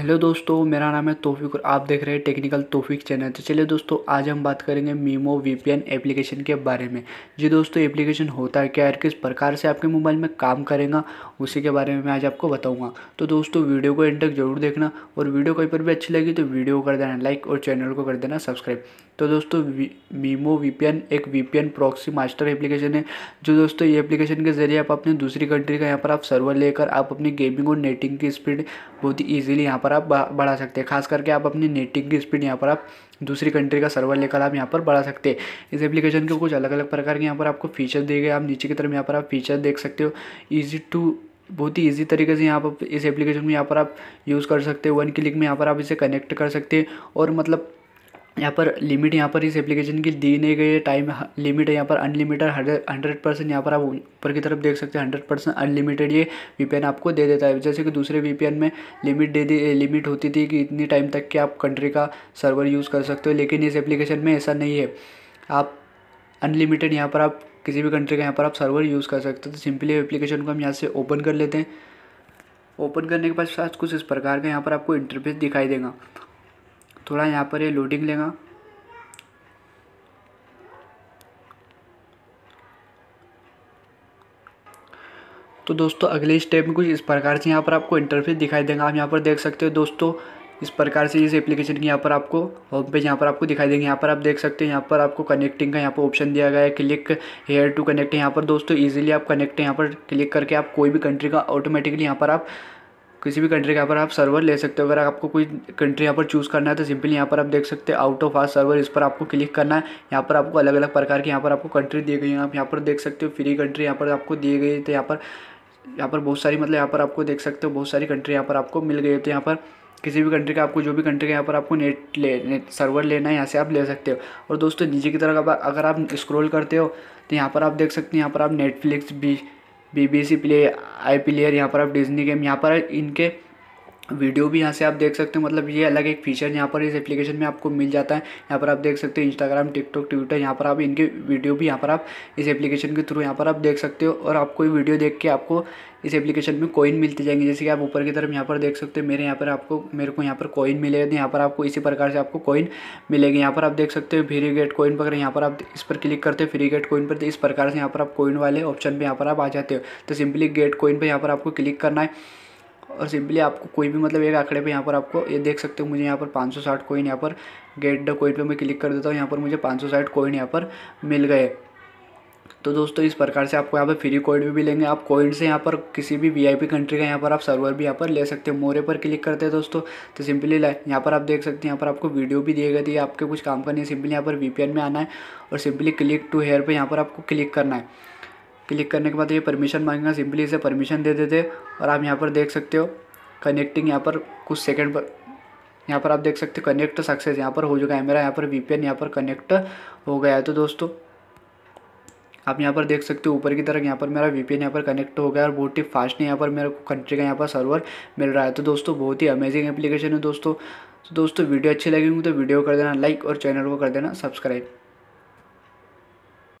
hello दोस्तों मेरा नाम है तोफिक और आप देख रहे हैं टेक्निकल तोफिक चैनल तो चलिए दोस्तों आज हम बात करेंगे मीमो वीपीएन एप्लीकेशन के बारे में जी दोस्तों एप्लीकेशन होता है क्या और किस प्रकार से आपके मोबाइल में काम करेगा उसी के बारे में मैं आज आपको बताऊंगा तो दोस्तों वीडियो को इंटक तक जरूर देखना और वीडियो कहीं पर भी अच्छी लगी तो वीडियो कर देना लाइक और चैनल को कर देना सब्सक्राइब तो दोस्तों मीमो वीपीएन एक वीपीएन प्रॉक्सी मास्टर एप्लीकेशन है जो दोस्तों ये एप्लीकेशन के जरिए आप अपने दूसरी कंट्री का यहाँ पर आप सर्वर लेकर आप अपनी गेमिंग और नेटिंग की स्पीड बहुत ही ईजिली यहाँ पर पर आप बढ़ा सकते हैं खास करके आप अपनी नेटिंग की स्पीड यहाँ पर आप दूसरी कंट्री का सर्वर लेकर आप यहाँ पर बढ़ा सकते हैं इस एप्लीकेशन के कुछ अलग अलग प्रकार के यहाँ पर आपको फीचर दिए गए आप नीचे की तरफ यहाँ पर आप फीचर देख सकते हो ईजी टू बहुत ही ईजी तरीके से यहाँ पर इस एप्लीकेशन में यहाँ पर आप यूज़ कर सकते हो वन क्लिक में यहाँ पर आप इसे कनेक्ट कर सकते हैं और मतलब यहाँ पर लिमिट यहाँ पर इस एप्लीकेशन की नहीं गई है टाइम लिमिट है यहाँ पर अनलिमिटेड हंड्रेड परसेंट यहाँ पर आप ऊपर की तरफ देख सकते हैं हंड्रेड परसेंट अनलिमिटेड ये वीपीएन आपको दे देता है जैसे कि दूसरे वीपीएन में लिमिट दे दी लिमिट होती थी कि इतनी टाइम तक कि आप कंट्री का सर्वर यूज़ कर सकते हो लेकिन इस एप्लीकेशन में ऐसा नहीं है आप अनलिमिटेड यहाँ पर आप किसी भी कंट्री का यहाँ पर आप सर्वर यूज़ कर सकते हो तो सिंपली एप्लीकेशन को हम यहाँ से ओपन कर लेते हैं ओपन करने के बाद कुछ इस प्रकार का यहाँ पर आपको इंटरफेस दिखाई देगा थोड़ा यहाँ पर ये लोडिंग लेगा तो दोस्तों अगले स्टेप में कुछ इस प्रकार से यहाँ पर आपको इंटरफेस दिखाई देगा आप यहाँ पर देख सकते हो दोस्तों इस प्रकार से इस एप्लीकेशन की यहाँ पर आपको होम पेज यहाँ पर आपको दिखाई देंगे यहाँ पर आप देख सकते हैं यहाँ पर आपको कनेक्टिंग का यहाँ पर ऑप्शन दिया गया है क्लिक हेयर टू कनेक्ट यहाँ पर दोस्तों इजीली आप कनेक्ट यहाँ पर क्लिक करके आप कोई भी कंट्री का ऑटोमेटिकली यहाँ पर आप किसी भी कंट्री के यहाँ पर आप सर्वर ले सकते हो अगर आपको कोई कंट्री यहाँ पर चूज़ करना है तो सिंपली यहाँ पर आप देख सकते हैं आउट ऑफ आर सर्वर इस पर आपको क्लिक करना है यहाँ पर आपको अलग अलग प्रकार की यहाँ पर आपको कंट्री दी गई है आप यहाँ पर देख सकते हो फ्री कंट्री यहाँ पर आपको दी गई तो यहाँ पर यहाँ पर बहुत सारी मतलब यहाँ पर आपको देख सकते हो बहुत सारी कंट्री यहाँ पर आपको मिल गई तो यहाँ पर किसी भी कंट्री का आपको जो भी कंट्री का यहाँ पर आपको नेट ले नेट सर्वर लेना है यहाँ से आप ले सकते हो और दोस्तों नीचे की तरफ अगर आप स्क्रॉल करते हो तो यहाँ पर आप देख सकते हैं यहाँ पर आप नेटफ्लिक्स भी B B C play iPlayer यहाँ पर अब डिज़नी गेम यहाँ पर इनके वीडियो भी यहाँ से आप देख सकते हो मतलब ये अलग एक फीचर यहाँ पर इस एप्लीकेशन में आपको मिल जाता है यहाँ पर आप देख सकते हो इंस्टाग्राम टिकटॉक ट्विटर यहाँ पर आप इनके वीडियो भी यहाँ पर आप इस एप्लीकेशन के थ्रू यहाँ पर आप देख सकते हो और आपको कोई वीडियो देख के आपको इस एप्लीकेशन में कॉइन मिलती जाएंगे जैसे कि आप ऊपर की तरफ यहाँ पर देख सकते हो मेरे यहाँ पर आपको मेरे को यहाँ पर कॉइन तो यहाँ पर आपको इसी प्रकार से आपको कॉइन मिलेगी यहाँ पर आप देख सकते हो फ्री गेट कॉइन पर यहाँ पर आप इस पर क्लिक करते हो फ्री गेट कॉइन पर इस प्रकार से यहाँ पर आप कॉइन वाले ऑप्शन पर यहाँ पर आप आ जाते हो तो सिंपली गेट कॉइन पर यहाँ पर आपको क्लिक करना है और सिंपली आपको कोई भी मतलब एक आंकड़े पे यहाँ पर आपको ये देख सकते हो मुझे यहाँ पर 560 कोइन यहाँ पर गेट द कोइन पे मैं क्लिक कर देता हूँ यहाँ पर मुझे 560 कोइन यहाँ पर मिल गए तो दोस्तों इस प्रकार से आपको यहाँ पर फ्री कोइन भी मिलेंगे आप कोइन से यहाँ पर किसी भी वीआईपी कंट्री का यहाँ पर आप सर्वर भी यहाँ पर ले सकते हो मोरे पर क्लिक करते हैं दोस्तों तो सिंपली यहाँ पर आप देख सकते हैं यहाँ पर आपको वीडियो भी दिए गए थे आपके कुछ काम करनी है सिंपली यहाँ पर वीपीएन में आना है और सिंपली क्लिक टू हेयर पर यहाँ पर आपको क्लिक करना है क्लिक करने के बाद ये परमिशन मांगेगा सिंपली इसे परमिशन दे देते और आप यहाँ पर देख सकते हो कनेक्टिंग यहाँ पर कुछ सेकंड पर यहाँ पर आप देख सकते हो कनेक्ट सक्सेस यहाँ पर हो चुका है मेरा यहाँ पर वी पी यहाँ पर कनेक्ट हो गया है तो दोस्तों आप यहाँ पर देख सकते हो ऊपर की तरफ यहाँ पर मेरा वी पी यहाँ पर कनेक्ट हो गया और बहुत ही फास्ट है यहाँ पर मेरे को कंट्री का यहाँ पर सर्वर मिल रहा है तो दोस्तों बहुत ही अमेजिंग एप्लीकेशन है दोस्तों तो दोस्तों वीडियो अच्छी लगेगी तो वीडियो कर देना लाइक और चैनल को कर देना सब्सक्राइब